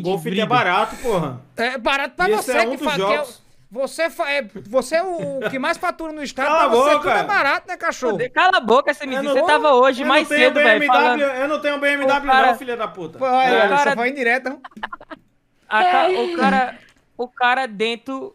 Golf é barato, porra. É barato pra e você é um que faz. É você, fa... é, você é o que mais fatura no estado, Cala pra você boca. tudo é barato, né, cachorro? Cala a boca, você me disse. Você tava hoje mais cedo, velho. Falando... Eu não tenho BMW, cara... não, filha da puta. Pô, olha, cara... só foi indireta. A, ca... o, cara... o cara dentro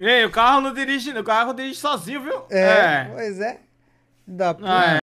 Ei, o carro não dirige, o carro dirige sozinho, viu? É, é. pois é. Da porra. Ah, é.